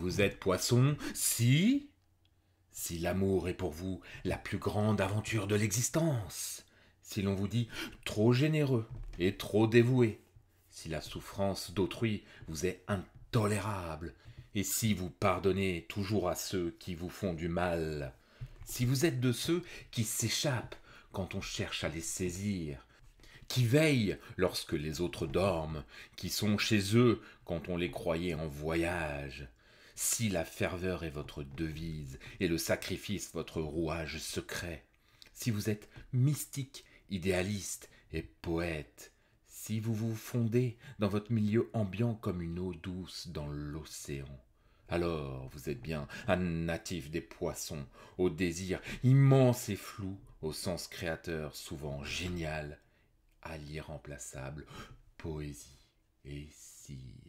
Vous êtes poisson si... Si l'amour est pour vous la plus grande aventure de l'existence, si l'on vous dit trop généreux et trop dévoué, si la souffrance d'autrui vous est intolérable, et si vous pardonnez toujours à ceux qui vous font du mal, si vous êtes de ceux qui s'échappent quand on cherche à les saisir, qui veillent lorsque les autres dorment, qui sont chez eux quand on les croyait en voyage, si la ferveur est votre devise et le sacrifice votre rouage secret, si vous êtes mystique, idéaliste et poète, si vous vous fondez dans votre milieu ambiant comme une eau douce dans l'océan, alors vous êtes bien un natif des poissons, au désir immense et flou, au sens créateur souvent génial, à l'irremplaçable poésie et si